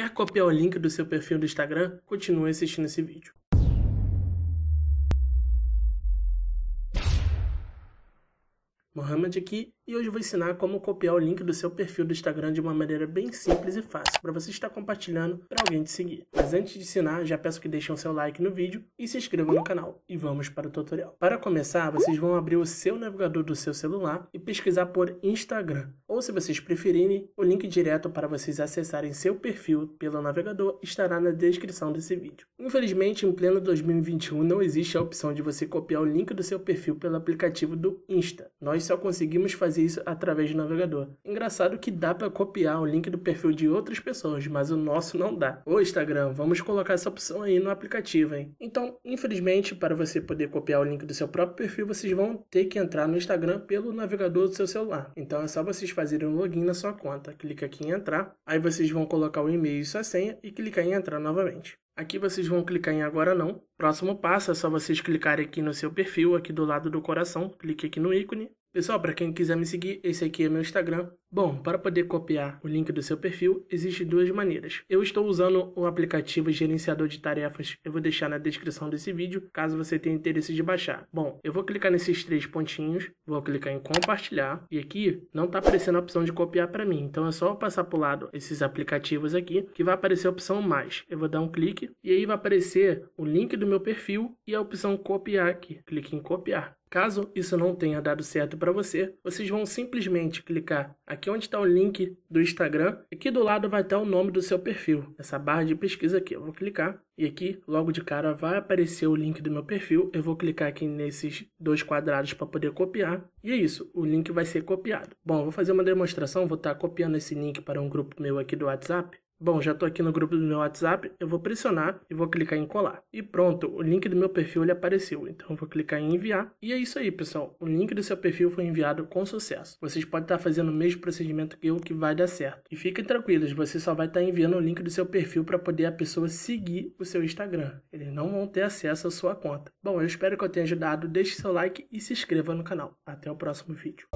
Quer copiar o link do seu perfil do Instagram? Continue assistindo esse vídeo. Mohamed aqui e hoje vou ensinar como copiar o link do seu perfil do Instagram de uma maneira bem simples e fácil para você estar compartilhando para alguém te seguir. Mas antes de ensinar, já peço que deixem o seu like no vídeo e se inscrevam no canal. E vamos para o tutorial. Para começar, vocês vão abrir o seu navegador do seu celular e pesquisar por Instagram. Ou se vocês preferirem, o link direto para vocês acessarem seu perfil pelo navegador estará na descrição desse vídeo. Infelizmente, em pleno 2021 não existe a opção de você copiar o link do seu perfil pelo aplicativo do Insta. Nós só conseguimos fazer isso através do navegador. Engraçado que dá para copiar o link do perfil de outras pessoas, mas o nosso não dá. Ô Instagram, vamos colocar essa opção aí no aplicativo, hein? Então, infelizmente, para você poder copiar o link do seu próprio perfil, vocês vão ter que entrar no Instagram pelo navegador do seu celular. Então é só vocês fazerem um login na sua conta. Clica aqui em entrar, aí vocês vão colocar o e-mail e sua senha e clicar em entrar novamente. Aqui vocês vão clicar em agora não. Próximo passo é só vocês clicarem aqui no seu perfil, aqui do lado do coração, clique aqui no ícone, Pessoal, para quem quiser me seguir, esse aqui é meu Instagram, Bom, para poder copiar o link do seu perfil, existem duas maneiras. Eu estou usando o aplicativo gerenciador de tarefas, eu vou deixar na descrição desse vídeo, caso você tenha interesse de baixar. Bom, eu vou clicar nesses três pontinhos, vou clicar em compartilhar, e aqui não está aparecendo a opção de copiar para mim, então é só passar para o lado esses aplicativos aqui, que vai aparecer a opção mais. Eu vou dar um clique, e aí vai aparecer o link do meu perfil e a opção copiar aqui. Clique em copiar. Caso isso não tenha dado certo para você, vocês vão simplesmente clicar aqui aqui onde está o link do Instagram. Aqui do lado vai estar tá o nome do seu perfil, essa barra de pesquisa aqui. Eu vou clicar e aqui, logo de cara, vai aparecer o link do meu perfil. Eu vou clicar aqui nesses dois quadrados para poder copiar. E é isso, o link vai ser copiado. Bom, vou fazer uma demonstração, vou estar tá copiando esse link para um grupo meu aqui do WhatsApp. Bom, já estou aqui no grupo do meu WhatsApp, eu vou pressionar e vou clicar em colar. E pronto, o link do meu perfil ele apareceu, então eu vou clicar em enviar. E é isso aí, pessoal, o link do seu perfil foi enviado com sucesso. Vocês podem estar fazendo o mesmo procedimento que eu, que vai dar certo. E fiquem tranquilos, você só vai estar enviando o link do seu perfil para poder a pessoa seguir o seu Instagram. Eles não vão ter acesso à sua conta. Bom, eu espero que eu tenha ajudado, deixe seu like e se inscreva no canal. Até o próximo vídeo.